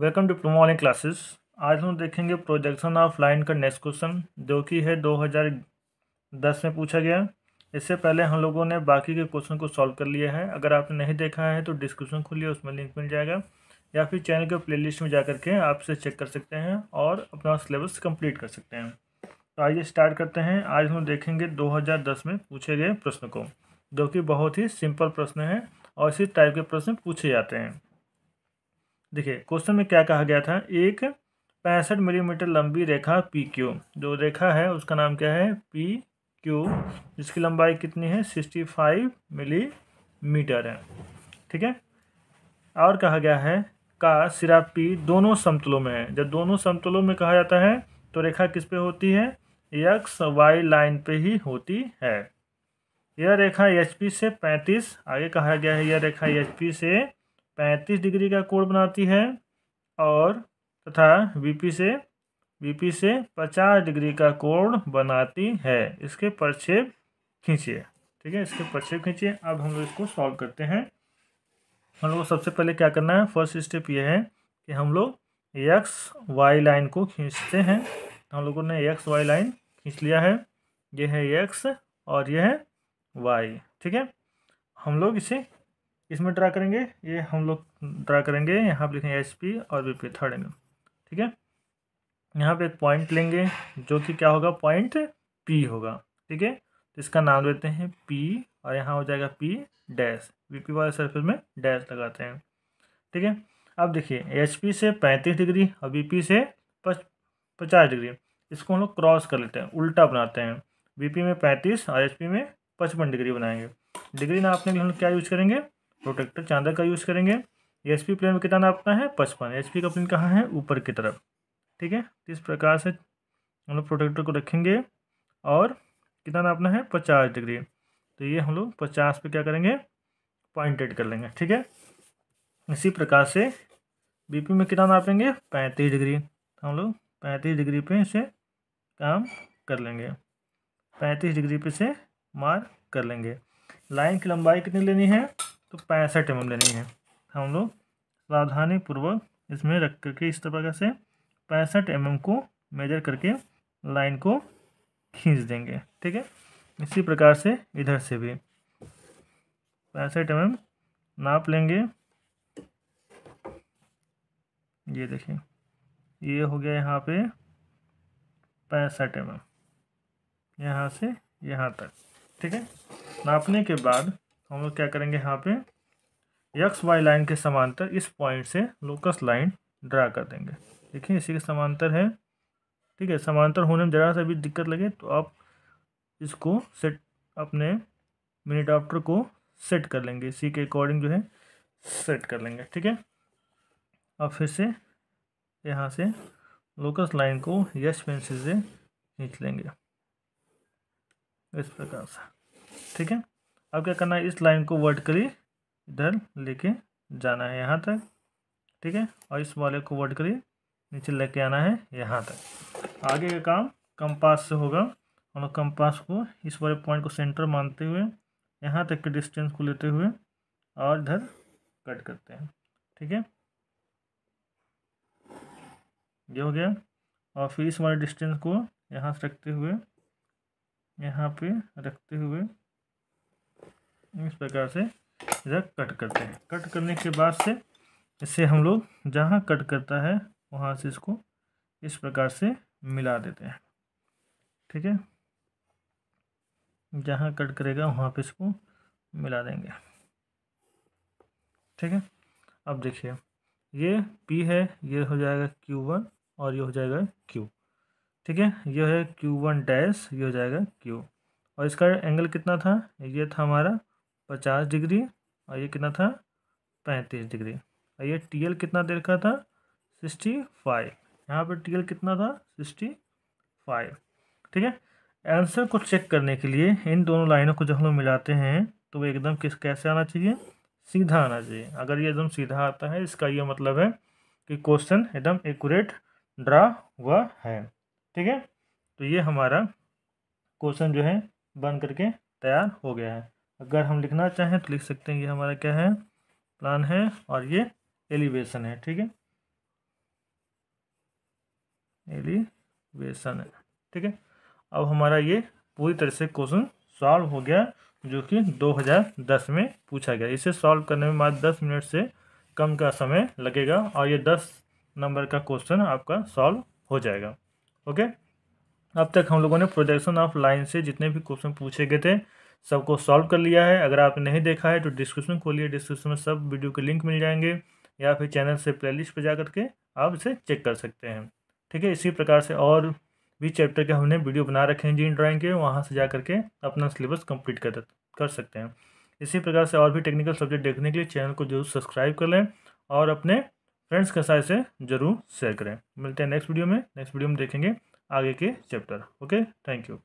welcome to pro online classes आज हम देखेंगे प्रोजेक्शन ऑफ लाइन का नेक्स्ट क्वेश्चन जो कि है 2010 में पूछा गया इससे पहले हम लोगों ने बाकी के क्वेश्चन को सॉल्व कर लिया है अगर आपने नहीं देखा है तो डिस्क्रिप्शन खोलिए उसमें लिंक मिल जाएगा या फिर चैनल के प्ले में जा के आप इसे चेक कर सकते हैं और अपना सिलेबस कम्प्लीट कर सकते हैं तो आइए स्टार्ट करते हैं आज हम देखेंगे दो में पूछे गए प्रश्न को जो कि बहुत ही सिंपल प्रश्न है और इसी टाइप के प्रश्न पूछे जाते हैं देखिए क्वेश्चन में क्या कहा गया था एक पैंसठ मिलीमीटर लंबी रेखा पी क्यू जो रेखा है उसका नाम क्या है पी क्यू जिसकी लंबाई कितनी है सिक्सटी फाइव मिलीमीटर है ठीक है और कहा गया है का सिरा पी दोनों समतलों में है जब दोनों समतलों में कहा जाता है तो रेखा किस पे होती है यक्स वाई लाइन पे ही होती है यह रेखा एच पी से पैंतीस आगे कहा गया है यह रेखा एच पी से पैंतीस डिग्री का कोण बनाती है और तथा बीपी से बीपी से पचास डिग्री का कोण बनाती है इसके प्रक्षेप खींचिए ठीक है इसके प्रक्षेप खींचिए अब हम लोग इसको सॉल्व करते हैं हम लोग सबसे पहले क्या करना है फर्स्ट स्टेप ये है कि हम लोग एक्स वाई लाइन को खींचते हैं हम लोगों ने एक्स वाई लाइन खींच लिया है ये है एक्स और यह है वाई ठीक है हम लोग इसे इसमें ड्रा करेंगे ये हम लोग ड्रा करेंगे यहाँ पर लिखेंगे एच पी और बी पी थर्ड एंगल ठीक है यहाँ पे एक पॉइंट लेंगे जो कि क्या होगा पॉइंट पी होगा ठीक है तो इसका नाम देते हैं पी और यहाँ हो जाएगा पी डैश बी पी वाले सर्फेस में डैश लगाते हैं ठीक है अब देखिए एच पी से पैंतीस डिग्री और बी पी से पचास डिग्री इसको हम लोग क्रॉस कर लेते हैं उल्टा बनाते हैं बी पी में पैंतीस और एच पी में पचपन डिग्री बनाएंगे डिग्री नापने के लिए हम लोग क्या यूज़ करेंगे प्रोटेक्टर चांदा का यूज़ करेंगे एस पी प्लेन में कितना नापना है पचपन एच पी का प्लेन कहाँ है ऊपर की तरफ ठीक है तो इस प्रकार से हम लोग प्रोटेक्टर को रखेंगे और कितना नापना है पचास डिग्री तो ये हम लोग पचास पे क्या करेंगे पॉइंटेड कर लेंगे ठीक है इसी प्रकार से बीपी में कितना नापेंगे पैंतीस डिग्री तो हम लोग पैंतीस डिग्री पे इसे काम कर लेंगे पैंतीस डिग्री पे से मार कर लेंगे लाइन की लंबाई कितनी लेनी है तो पैंसठ एम एम लेनी है हम लोग सावधानी पूर्वक इसमें रख करके इस तरह से पैंसठ एम को मेजर करके लाइन को खींच देंगे ठीक है इसी प्रकार से इधर से भी पैंसठ एम नाप लेंगे ये देखिए ये हो गया यहाँ पे पैंसठ एम एम यहाँ से यहाँ तक ठीक है नापने के बाद हम लोग क्या करेंगे यहाँ पे एक्स वाई लाइन के समांतर इस पॉइंट से लोकस लाइन ड्रा कर देंगे देखिए इसी के समांतर है ठीक है समांतर होने में ज़रा सा भी दिक्कत लगे तो आप इसको सेट अपने डॉक्टर को सेट कर लेंगे इसी के अकॉर्डिंग जो है सेट कर लेंगे ठीक है अब फिर से यहाँ से लोकस लाइन को यश पेंसिल से खींच लेंगे इस प्रकार से ठीक है अब क्या करना है इस लाइन को वर्टिकली इधर लेके जाना है यहाँ तक ठीक है और इस वाले को वर्टिकली नीचे लेके आना है यहाँ तक आगे का काम कंपास से होगा हम लोग कंपास को इस वाले पॉइंट को सेंटर मानते हुए यहाँ तक के डिस्टेंस को लेते हुए और इधर कट करते हैं ठीक है ये हो गया और फिर इस वाले डिस्टेंस को यहाँ से रखते हुए यहाँ पे रखते हुए इस प्रकार से इधर कट करते हैं कट करने के बाद से इसे हम लोग जहाँ कट करता है वहाँ से इसको इस प्रकार से मिला देते हैं ठीक है जहाँ कट करेगा वहाँ पे इसको मिला देंगे ठीक है अब देखिए ये P है ये हो जाएगा Q1 और ये हो जाएगा Q ठीक है ये है Q1 डैश ये हो जाएगा Q और इसका एंगल कितना था ये था हमारा पचास डिग्री और ये कितना था पैंतीस डिग्री और ये टी एल कितना दे रखा था सिक्सटी फाइव यहाँ पर टी एल कितना था सिक्सटी फाइव ठीक है आंसर को चेक करने के लिए इन दोनों लाइनों को जब हम मिलाते हैं तो वो एकदम किस कैसे आना चाहिए सीधा आना चाहिए अगर ये एकदम सीधा आता है इसका ये मतलब है कि क्वेश्चन एकदम एकूरेट ड्रा हुआ है ठीक है तो ये हमारा क्वेश्चन जो है बन करके तैयार हो गया है अगर हम लिखना चाहें तो लिख सकते हैं ये हमारा क्या है प्लान है और ये एलिवेशन है ठीक है एलिवेशन है ठीक है अब हमारा ये पूरी तरह से क्वेश्चन सॉल्व हो गया जो कि 2010 में पूछा गया इसे सॉल्व करने में मात्र 10 मिनट से कम का समय लगेगा और ये 10 नंबर का क्वेश्चन आपका सॉल्व हो जाएगा ओके अब तक हम लोगों ने प्रोजेक्शन ऑफ लाइन से जितने भी क्वेश्चन पूछे गए थे सबको सॉल्व कर लिया है अगर आपने नहीं देखा है तो डिस्क्रिप्शन खोलिए डिस्क्रिप्शन में सब वीडियो के लिंक मिल जाएंगे या फिर चैनल से प्ले लिस्ट पर जा करके आप इसे चेक कर सकते हैं ठीक है इसी प्रकार से और भी चैप्टर के हमने वीडियो बना रखे हैं जिन ड्राइंग के वहाँ से जा करके अपना सिलेबस कंप्लीट कर कर सकते हैं इसी प्रकार से और भी टेक्निकल सब्जेक्ट देखने के लिए चैनल को जरूर सब्सक्राइब कर लें और अपने फ्रेंड्स के साथ इसे जरूर शेयर करें मिलते हैं नेक्स्ट वीडियो में नेक्स्ट वीडियो में देखेंगे आगे के चैप्टर ओके थैंक यू